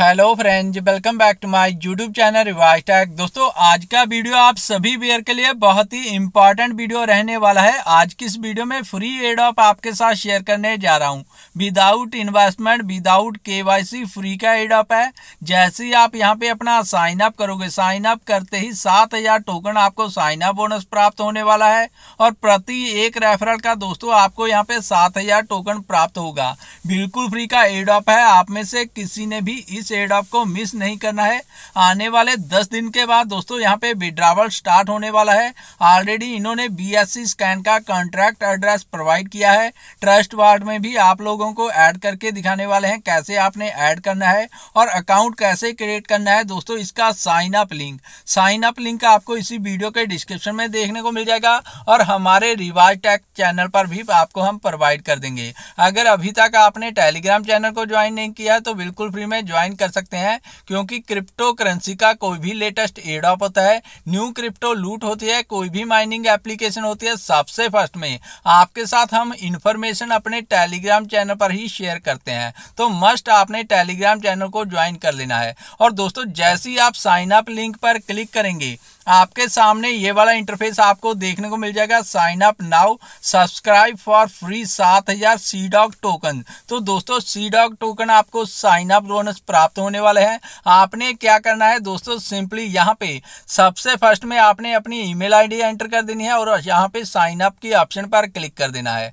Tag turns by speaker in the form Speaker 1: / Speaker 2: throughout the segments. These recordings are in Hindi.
Speaker 1: hello friends welcome back to my YouTube channel Riwaj tech दोस्तों आज का वीडियो आप सभी वेयर के लिए बहुत ही इंपॉर्टेंट वीडियो रहने वाला है आज की इस वीडियो में फ्री एड ऑफ आपके साथ शेयर करने जा रहा हूं without investment without KYC free का एड ऑफ है जैसे ही आप यहां पे अपना साइन अप करोगे साइन अप करते ही सात टोकन आपको साइन अप बोनस प्राप्त होने वाला है और प्रति एक रेफरल का दोस्तों आपको यहाँ पे सात टोकन प्राप्त होगा बिल्कुल फ्री का एड ऑफ है आप में से किसी ने भी इस से एड आपको मिस नहीं करना है आने वाले दस दिन के बाद दोस्तों यहाँ पे विड्रावल स्टार्ट होने वाला है ऑलरेडी इन्होंने बीएससी स्कैन का कॉन्ट्रैक्ट एड्रेस प्रोवाइड किया है ट्रस्ट वार्ड में भी आप लोगों को ऐड करके दिखाने वाले हैं कैसे आपने ऐड करना है और अकाउंट कैसे क्रिएट करना है दोस्तों इसका sign up link sign up link आपको इसी वीडियो के डिस्क्रिप्शन में देखने को मिल जाएगा और हमारे रिवाज टेक चैनल पर भी आपको हम प्रोवाइड कर देंगे अगर अभी तक आपने टेलीग्राम चैनल को ज्वाइन नहीं किया तो बिल्कुल फ्री में ज्वाइन कर सकते हैं क्योंकि क्रिप्टो करेंसी का कोई भी लेटेस्ट एडॉप होता है न्यू क्रिप्टो लूट होती है कोई भी माइनिंग एप्लीकेशन होती है सबसे फर्स्ट में आपके साथ हम इन्फॉर्मेशन अपने टेलीग्राम चैनल पर ही शेयर करते हैं तो मस्ट आपने टेलीग्राम चैनल को ज्वाइन कर लेना है और दोस्तों जैसे ही आप साइन अप लिंक पर क्लिक करेंगे आपके सामने ये वाला इंटरफेस आपको देखने को मिल जाएगा sign up now subscribe for free सात हजार सी डॉग टोकन तो दोस्तों सी डॉग टोकन आपको साइन अप बोनस प्राप्त प्राप्त होने वाले हैं आपने क्या करना है दोस्तों सिंपली यहाँ पे सबसे फर्स्ट में आपने अपनी ईमेल आईडी एंटर कर देनी है और यहाँ पे साइन अप के ऑप्शन पर क्लिक कर देना है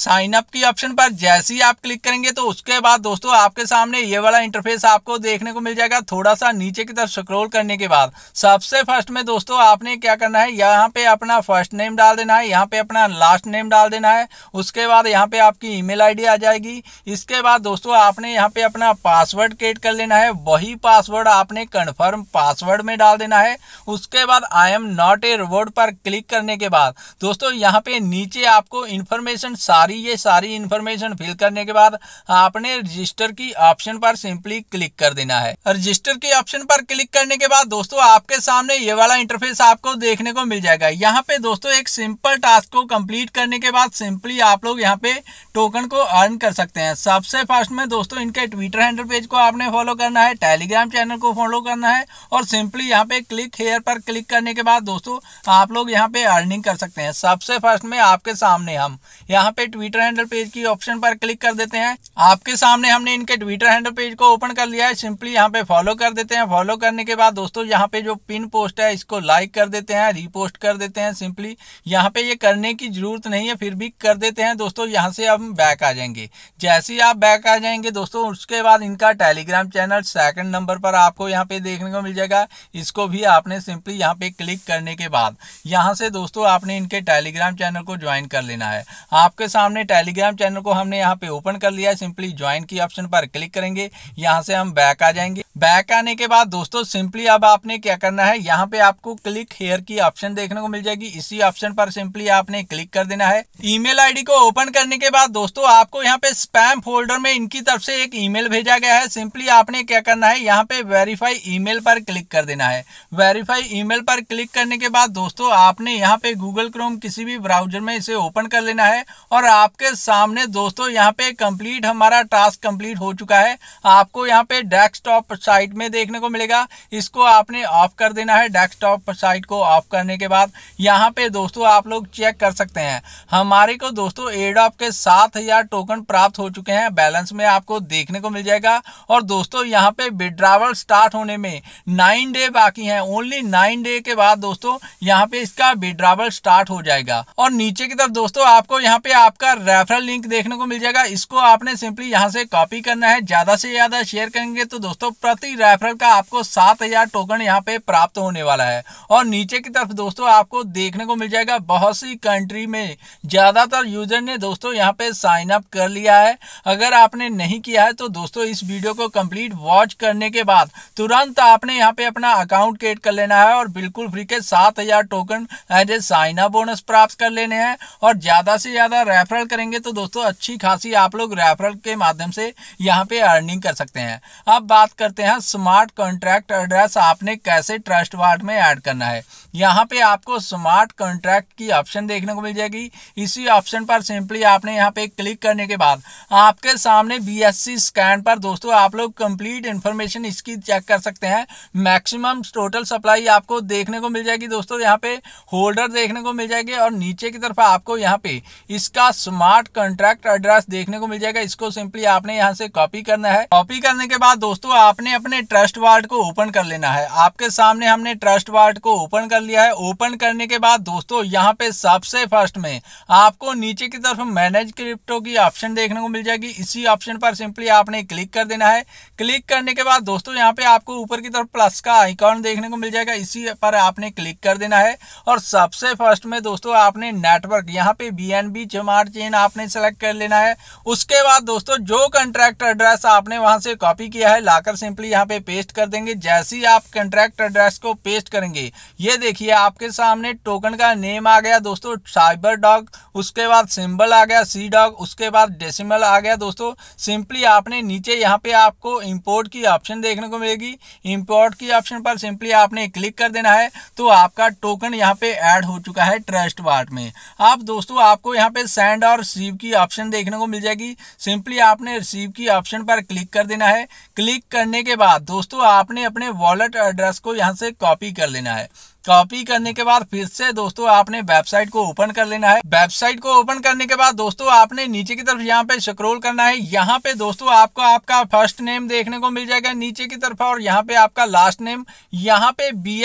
Speaker 1: साइन अप की ऑप्शन पर जैसे ही आप क्लिक करेंगे तो उसके बाद दोस्तों आपके सामने ये वाला इंटरफेस आपको देखने को मिल जाएगा थोड़ा सा नीचे की तरफ स्क्रॉल करने के बाद सबसे फर्स्ट में दोस्तों आपने क्या करना है यहाँ पे अपना फर्स्ट नेम डाल देना है यहाँ पे अपना लास्ट नेम डाल देना है उसके बाद यहाँ पे आपकी ईमेल आईडी आ जाएगी इसके बाद दोस्तों आपने यहाँ पे अपना पासवर्ड क्रिएट कर लेना है वही पासवर्ड आपने कन्फर्म पासवर्ड में डाल देना है उसके बाद I am not a robot पर क्लिक करने के बाद दोस्तों यहाँ पे नीचे आपको इन्फॉर्मेशन सारी सारी ये सारी इंफॉर्मेशन फिल करने के बाद आपने रजिस्टर की ऑप्शन पर सिंपली क्लिक कर देना है रजिस्टर की ऑप्शन पर क्लिक करने के बाद दोस्तों आपके सामने ये वाला इंटरफेस आपको देखने को मिल जाएगा यहाँ पे दोस्तों एक सिंपल टास्क को कम्प्लीट करने के बाद सिंपली आप लोग यहाँ पे टोकन को अर्न कर सकते हैं सबसे फर्स्ट में दोस्तों इनके ट्विटर हैंडल पेज को आपने फॉलो करना है टेलीग्राम चैनल को फॉलो करना है और सिंपली यहाँ पे क्लिक हेयर पर क्लिक करने के बाद दोस्तों आप लोग यहाँ पे अर्निंग कर सकते हैं सबसे फर्स्ट में आपके सामने हम यहाँ पे ट्विटर हैंडल पेज की ऑप्शन पर क्लिक कर देते हैं आपके सामने हमने इनके ट्विटर हैंडल पेज को ओपन कर लिया है सिंपली यहाँ पे फॉलो कर देते हैं फॉलो करने के बाद दोस्तों यहाँ पे जो पिन पोस्ट है इसको लाइक कर देते हैं रीपोस्ट कर देते हैं सिंपली यहाँ पे ये करने की जरूरत नहीं है फिर भी कर देते हैं दोस्तों यहाँ से हम बैक आ जाएंगे जैसे ही आप बैक आ जाएंगे दोस्तों उसके बाद इनका टेलीग्राम चैनल सेकंड नंबर पर आपको यहाँ पे देखने को मिल जाएगा इसको भी आपने सिंपली यहाँ पे क्लिक करने के बाद यहाँ से दोस्तों आपने इनके टेलीग्राम चैनल को ज्वाइन कर लेना है आपके सामने सामने टेलीग्राम चैनल को हमने यहाँ पे ओपन कर लिया सिंपली ज्वाइन की ऑप्शन पर क्लिक करेंगे यहाँ से हम बैक आ जाएंगे बैक आने के बाद दोस्तों सिंपली अब आपने क्या करना है यहाँ पे आपको क्लिक हेयर की ऑप्शन देखने को मिल जाएगी इसी ऑप्शन पर सिंपली आपने क्लिक कर देना है ईमेल आईडी को ओपन करने के बाद दोस्तों आपको यहाँ पे स्पैम फोल्डर में इनकी तरफ से एक ईमेल भेजा गया है सिंपली आपने क्या करना है यहाँ पे वेरीफाई ईमेल पर क्लिक कर देना है वेरीफाई ईमेल पर क्लिक करने के बाद दोस्तों आपने यहाँ पे गूगल क्रोम किसी भी ब्राउजर में इसे ओपन कर लेना है और आपके सामने दोस्तों यहाँ पे कंप्लीट हमारा टास्क कंप्लीट हो चुका है आपको यहाँ पे डेस्कटॉप साइट में देखने को मिलेगा इसको आपने ऑफ कर देना है डेस्कटॉप साइट को ऑफ करने के बाद यहाँ पे दोस्तों आप लोग चेक कर सकते हैं हमारे को दोस्तों एडॉप के सात हजार टोकन प्राप्त हो चुके हैं बैलेंस में आपको देखने को मिल जाएगा और दोस्तों यहाँ पे विड्रावल स्टार्ट होने में नाइन डे बाकी है ओनली नाइन डे के बाद दोस्तों यहाँ पे इसका विड्रावल स्टार्ट हो जाएगा और नीचे की तरफ दोस्तों आपको यहाँ पे आप आपका रेफरल लिंक देखने को मिल जाएगा इसको आपने सिंपली यहाँ से कॉपी करना है ज़्यादा से ज़्यादा शेयर करेंगे तो दोस्तों प्रति रेफरल का आपको सात हज़ार टोकन यहाँ पे प्राप्त होने वाला है और नीचे की तरफ दोस्तों आपको देखने को मिल जाएगा बहुत सी कंट्री में ज़्यादातर यूजर ने दोस्तों यहाँ पे साइन अप कर लिया है अगर आपने नहीं किया है तो दोस्तों इस वीडियो को कंप्लीट वॉच करने के बाद तुरंत आपने यहाँ पे अपना अकाउंट क्रिएट कर लेना है और बिल्कुल फ्री के सात token as a sign up bonus प्राप्त कर लेने हैं और ज़्यादा से ज़्यादा रेफर रेफरल करेंगे तो दोस्तों अच्छी खासी आप लोग रेफरल के माध्यम से यहाँ पे अर्निंग कर सकते हैं अब बात करते हैं स्मार्ट कॉन्ट्रैक्ट एड्रेस आपने कैसे ट्रस्ट वार्ड में ऐड करना है यहाँ पे आपको स्मार्ट कॉन्ट्रैक्ट की ऑप्शन देखने को मिल जाएगी इसी ऑप्शन पर सिंपली आपने यहाँ पे क्लिक करने के बाद आपके सामने बी स्कैन पर दोस्तों आप लोग कंप्लीट इन्फॉर्मेशन इसकी चेक कर सकते हैं मैक्सिमम टोटल सप्लाई आपको देखने को मिल जाएगी दोस्तों यहाँ पे होल्डर देखने को मिल जाएगी और नीचे की तरफ आपको यहाँ पे इसका स्मार्ट कॉन्ट्रैक्ट एड्रेस देखने को मिल जाएगा इसको सिंपली आपने यहाँ से कॉपी करना है कॉपी करने के बाद दोस्तों आपने अपने ट्रस्ट वार्ड को ओपन कर लेना है आपके सामने हमने ट्रस्ट वार्ड को ओपन कर लिया है ओपन करने के बाद दोस्तों यहाँ पे सबसे फर्स्ट में आपको नीचे की तरफ मैनेज क्रिप्टो की ऑप्शन देखने को मिल जाएगी इसी ऑप्शन पर सिंपली आपने क्लिक कर देना है क्लिक करने के बाद दोस्तों यहाँ पे आपको ऊपर की तरफ प्लस का आइकॉन देखने को मिल जाएगा इसी पर आपने क्लिक कर देना है और सबसे फर्स्ट में दोस्तों आपने नेटवर्क यहाँ पे बी एन बी चेन आपने सेलेक्ट कर लेना है उसके बाद दोस्तों जो कंट्रैक्ट एड्रेस आपने वहां से कॉपी किया है लाकर सिंपली यहाँ पे पेस्ट कर देंगे जैसे ही आप कंट्रैक्ट एड्रेस को पेस्ट करेंगे ये देखिए आपके सामने टोकन का नेम आ गया दोस्तों साइबर डॉग उसके बाद सिंबल आ गया सी डॉग उसके बाद डेसिमल आ गया दोस्तों सिंपली आपने नीचे यहाँ पे आपको इंपोर्ट की ऑप्शन देखने को मिलेगी इंपोर्ट की ऑप्शन पर सिंपली आपने क्लिक कर देना है तो आपका टोकन यहाँ पे ऐड हो चुका है ट्रस्ट वार्ट में अब दोस्तों आपको यहाँ पे सेंड और रिसीव की ऑप्शन देखने को मिल जाएगी सिंपली आपने रिसीव की ऑप्शन पर क्लिक कर देना है क्लिक करने के बाद दोस्तों आपने अपने वॉलेट एड्रेस को यहाँ से कॉपी कर लेना है कॉपी करने के बाद फिर से दोस्तों आपने वेबसाइट को ओपन कर लेना है वेबसाइट को ओपन करने के बाद दोस्तों आपने नीचे की तरफ यहाँ पे स्क्रोल करना है यहाँ पे दोस्तों आपको आपका फर्स्ट नेम देखने को मिल जाएगा नीचे की तरफ और यहाँ पे आपका लास्ट नेम यहाँ पे बी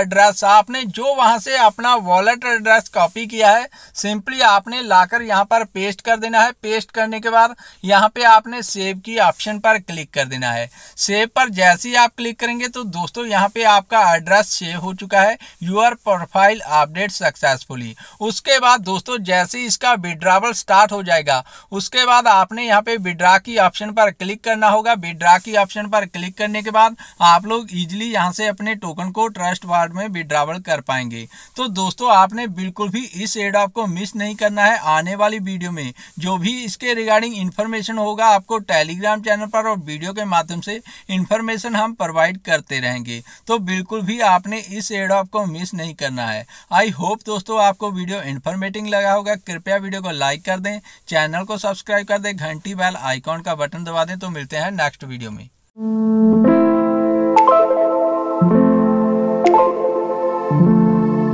Speaker 1: एड्रेस आपने जो वहां से अपना वॉलेट एड्रेस कॉपी किया है सिंपली आपने लाकर यहाँ पर पेस्ट कर देना है पेस्ट करने के बाद यहाँ पे आपने सेव की ऑप्शन पर क्लिक कर देना है सेव पर जैसे ही आप क्लिक करेंगे तो दोस्तों यहाँ पे आपका एड्रेस सेव हो चुका है योर प्रोफाइल अपडेट सक्सेसफुली उसके बाद दोस्तों जैसे इसका विड्रावल स्टार्ट हो जाएगा उसके बाद आपने यहाँ पे विड्रा की ऑप्शन पर क्लिक करना होगा विड्रा की ऑप्शन पर क्लिक करने के बाद आप लोग इजिली यहाँ से अपने टोकन को ट्रस्ट वार्ड में विड्रावल कर पाएंगे तो दोस्तों आपने बिल्कुल भी इस एड आपको मिस नहीं करना है आने वाली वीडियो में जो भी इसके रिगार्डिंग इन्फॉर्मेशन होगा आपको टेलीग्राम चैनल पर और वीडियो के माध्यम से इन्फॉर्मेशन हम प्रोवाइड करते रहेंगे तो बिल्कुल भी आपने इस एड आपको मिस नहीं करना है आई होप दोस्तों आपको वीडियो इन्फॉर्मेटिव लगा होगा कृपया वीडियो को लाइक कर दें चैनल को सब्सक्राइब कर दें घंटी बैल आइकॉन का बटन दबा दें तो मिलते हैं नेक्स्ट वीडियो में